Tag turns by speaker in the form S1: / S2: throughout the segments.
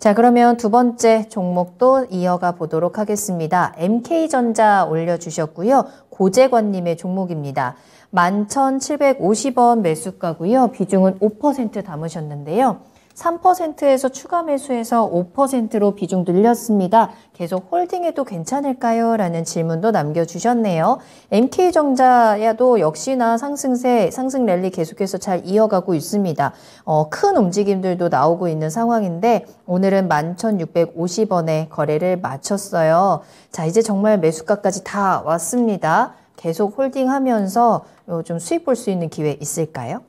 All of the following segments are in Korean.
S1: 자, 그러면 두 번째 종목도 이어가 보도록 하겠습니다. MK전자 올려주셨고요. 고재관님의 종목입니다. 11,750원 매수가고요. 비중은 5% 담으셨는데요. 3%에서 추가 매수해서 5%로 비중 늘렸습니다. 계속 홀딩해도 괜찮을까요? 라는 질문도 남겨주셨네요. MK정자야도 역시나 상승세, 상승 랠리 계속해서 잘 이어가고 있습니다. 어, 큰 움직임들도 나오고 있는 상황인데 오늘은 11,650원에 거래를 마쳤어요. 자, 이제 정말 매수가까지 다 왔습니다. 계속 홀딩하면서 어, 좀 수익 볼 수 있는 기회 있을까요?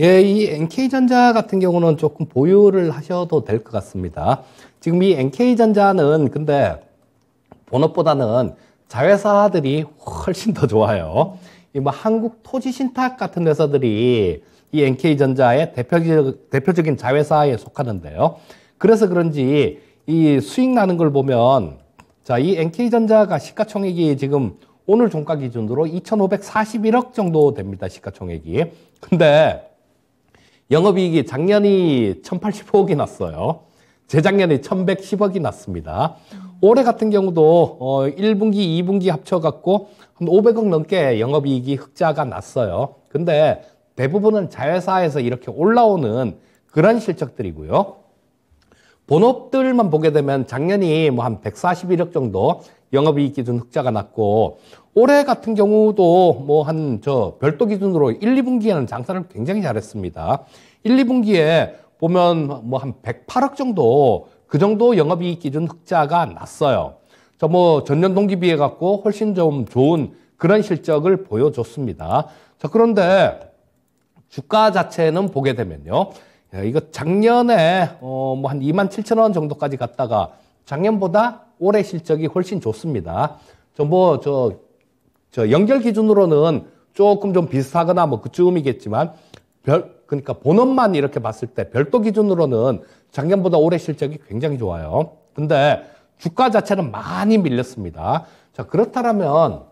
S2: 예, 이 NK전자 같은 경우는 조금 보유를 하셔도 될 것 같습니다. 지금 이 NK전자는 근데 본업보다는 자회사들이 훨씬 더 좋아요. 이 뭐 한국 토지신탁 같은 회사들이 이 NK전자의 대표적, 대표적인 자회사에 속하는데요. 그래서 그런지 이 수익 나는 걸 보면 자, 이 NK전자가 시가총액이 지금 오늘 종가 기준으로 2,541억 정도 됩니다. 시가총액이. 근데 영업이익이 작년이 1,085억이 났어요. 재작년에 1,110억이 났습니다. 올해 같은 경우도 1분기, 어, 2분기 합쳐갖고 한 500억 넘게 영업이익이 흑자가 났어요. 근데 대부분은 자회사에서 이렇게 올라오는 그런 실적들이고요. 본업들만 보게 되면 작년이 뭐 한 141억 정도 영업이익 기준 흑자가 났고 올해 같은 경우도 뭐 한 저 별도 기준으로 1, 2분기에는 장사를 굉장히 잘했습니다. 1, 2분기에 보면 뭐 한 108억 정도 그 정도 영업이익 기준 흑자가 났어요. 저 뭐 전년 동기 비해 갖고 훨씬 좀 좋은 그런 실적을 보여줬습니다. 자 그런데 주가 자체는 보게 되면요. 이거 작년에 어뭐한 2만 7천 원 정도까지 갔다가 작년보다 올해 실적이 훨씬 좋습니다. 저 뭐, 저, 저 연결 기준으로는 조금 좀 비슷하거나 뭐 그쯤이겠지만 별, 그러니까 본업만 이렇게 봤을 때 별도 기준으로는 작년보다 올해 실적이 굉장히 좋아요. 근데 주가 자체는 많이 밀렸습니다. 자, 그렇다면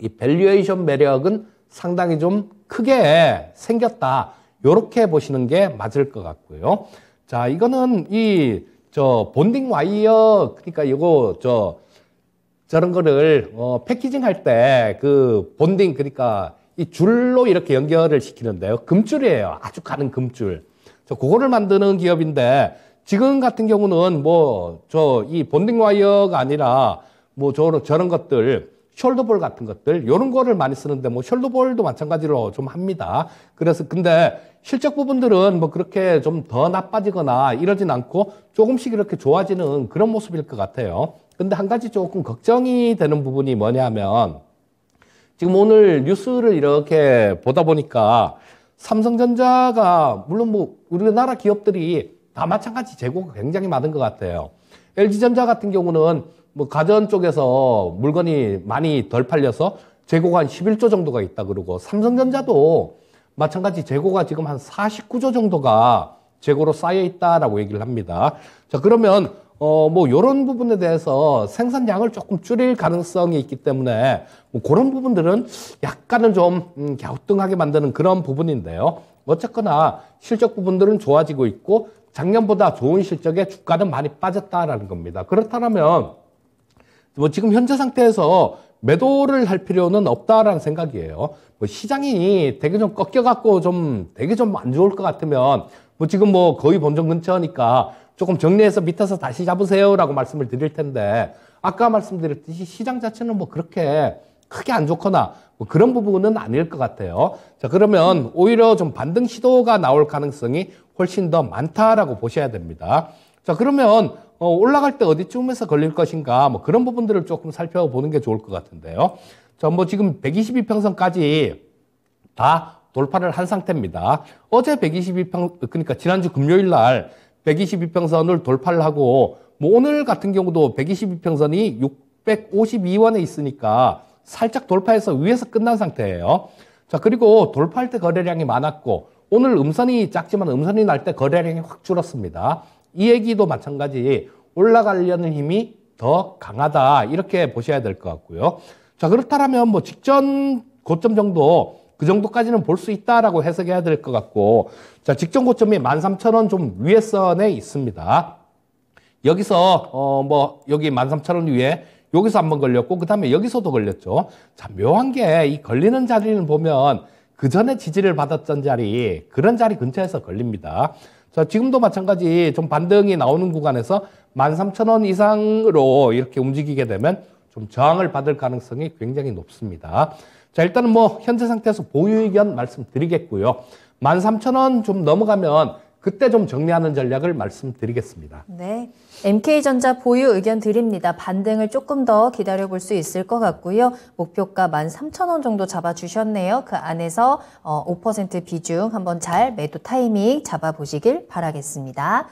S2: 이 밸류에이션 매력은 상당히 좀 크게 생겼다. 이렇게 보시는 게 맞을 것 같고요. 자, 이거는 이저 본딩 와이어 그러니까 이거 저 저런 거를 어 패키징 할 때 그 본딩 그러니까 이 줄로 이렇게 연결을 시키는데요. 금줄이에요. 아주 가는 금줄. 저 그거를 만드는 기업인데 지금 같은 경우는 뭐 저 이 본딩 와이어가 아니라 뭐 저, 저런 것들 숄더볼 같은 것들 이런 거를 많이 쓰는데 뭐 숄더볼도 마찬가지로 좀 합니다. 그래서 근데 실적 부분들은 뭐 그렇게 좀 더 나빠지거나 이러진 않고 조금씩 이렇게 좋아지는 그런 모습일 것 같아요. 근데 한 가지 조금 걱정이 되는 부분이 뭐냐면 지금 오늘 뉴스를 이렇게 보다 보니까 삼성전자가 물론 뭐 우리나라 기업들이 다 마찬가지 재고가 굉장히 많은 것 같아요. LG전자 같은 경우는 뭐 가전 쪽에서 물건이 많이 덜 팔려서 재고가 한 11조 정도가 있다 그러고 삼성전자도 마찬가지 재고가 지금 한 49조 정도가 재고로 쌓여 있다라고 얘기를 합니다. 자, 그러면 어, 뭐, 요런 부분에 대해서 생산량을 조금 줄일 가능성이 있기 때문에, 뭐, 그런 부분들은 약간은 좀, 음, 갸우뚱하게 만드는 그런 부분인데요. 어쨌거나, 실적 부분들은 좋아지고 있고, 작년보다 좋은 실적에 주가는 많이 빠졌다라는 겁니다. 그렇다면, 뭐 지금 현재 상태에서 매도를 할 필요는 없다라는 생각이에요. 뭐 시장이 되게 좀 꺾여갖고 좀 되게 좀 안 좋을 것 같으면 뭐 지금 뭐 거의 본전 근처니까 조금 정리해서 밑에서 다시 잡으세요라고 말씀을 드릴 텐데 아까 말씀드렸듯이 시장 자체는 뭐 그렇게 크게 안 좋거나 뭐 그런 부분은 아닐 것 같아요. 자, 그러면 오히려 좀 반등 시도가 나올 가능성이 훨씬 더 많다라고 보셔야 됩니다. 자, 그러면 어, 올라갈 때 어디쯤에서 걸릴 것인가 뭐 그런 부분들을 조금 살펴보는 게 좋을 것 같은데요. 자, 뭐 지금 122평선까지 다 돌파를 한 상태입니다. 어제 122평 그러니까 지난주 금요일 날 122평선을 돌파를 하고 뭐 오늘 같은 경우도 122평선이 652원에 있으니까 살짝 돌파해서 위에서 끝난 상태예요. 자, 그리고 돌파할 때 거래량이 많았고 오늘 음선이 작지만 음선이 날 때 거래량이 확 줄었습니다. 이 얘기도 마찬가지 올라가려는 힘이 더 강하다 이렇게 보셔야 될 것 같고요. 자 그렇다면 뭐 직전 고점 정도 그 정도까지는 볼 수 있다라고 해석해야 될 것 같고 자 직전 고점이 13,000원 좀 위에 선에 있습니다. 여기서 어 뭐 여기 13,000원 위에 여기서 한번 걸렸고 그 다음에 여기서도 걸렸죠. 자 묘한 게 이 걸리는 자리를 보면 그 전에 지지를 받았던 자리 그런 자리 근처에서 걸립니다. 자, 지금도 마찬가지 좀 반등이 나오는 구간에서 13,000원 이상으로 이렇게 움직이게 되면 좀 저항을 받을 가능성이 굉장히 높습니다. 자, 일단은 뭐 현재 상태에서 보유 의견 말씀드리겠고요. 13,000원 좀 넘어가면 그때 좀 정리하는 전략을 말씀드리겠습니다.
S1: 네. MK전자 보유 의견 드립니다. 반등을 조금 더 기다려볼 수 있을 것 같고요. 목표가 13,000원 정도 잡아주셨네요. 그 안에서 5% 어, 비중 한번 잘 매도 타이밍 잡아보시길 바라겠습니다.